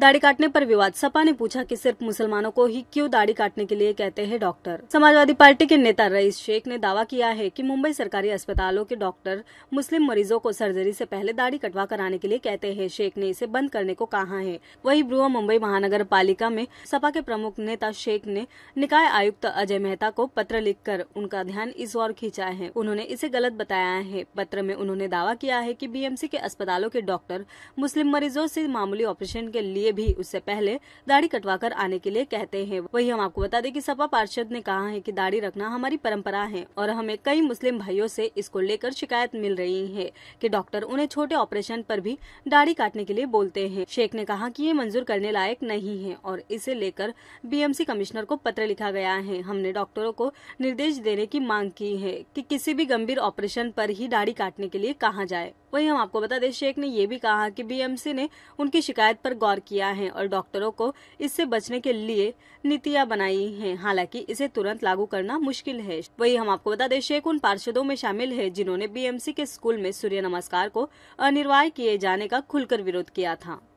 दाढ़ी काटने पर विवाद सपा ने पूछा कि सिर्फ मुसलमानों को ही क्यों दाढ़ी काटने के लिए कहते हैं डॉक्टर समाजवादी पार्टी के नेता रईस शेख ने दावा किया है कि मुंबई सरकारी अस्पतालों के डॉक्टर मुस्लिम मरीजों को सर्जरी से पहले दाढ़ी कटवा कराने के लिए कहते हैं शेख ने इसे बंद करने को कहा है वही ब्रुआ मुंबई महानगर पालिका में सपा के प्रमुख नेता शेख ने निकाय आयुक्त अजय मेहता को पत्र लिख उनका ध्यान इस ओर खींचा है उन्होंने इसे गलत बताया है पत्र में उन्होंने दावा किया है की बी के अस्पतालों के डॉक्टर मुस्लिम मरीजों ऐसी मामूली ऑपरेशन के लिए लिए भी उससे पहले दाढ़ी कटवाकर आने के लिए कहते हैं वही हम आपको बता दें कि सपा पार्षद ने कहा है कि दाढ़ी रखना हमारी परंपरा है और हमें कई मुस्लिम भाइयों से इसको लेकर शिकायत मिल रही है कि डॉक्टर उन्हें छोटे ऑपरेशन पर भी दाढ़ी काटने के लिए बोलते हैं शेख ने कहा कि ये मंजूर करने लायक नहीं है और इसे लेकर बीएमसी कमिश्नर को पत्र लिखा गया है हमने डॉक्टरों को निर्देश देने की मांग की है कि किसी भी गंभीर ऑपरेशन पर ही दाढ़ी काटने के लिए कहा जाए वहीं हम आपको बता दें शेख ने यह भी कहा कि बीएमसी ने उनकी शिकायत पर गौर किया है और डॉक्टरों को इससे बचने के लिए नीतियां बनाई हैं हालांकि इसे तुरंत लागू करना मुश्किल है वहीं हम आपको बता दें शेख उन पार्षदों में शामिल है जिन्होंने बीएमसी के स्कूल में सूर्य नमस्कार को अनिर्वाय किए जाने का खुलकर विरोध किया था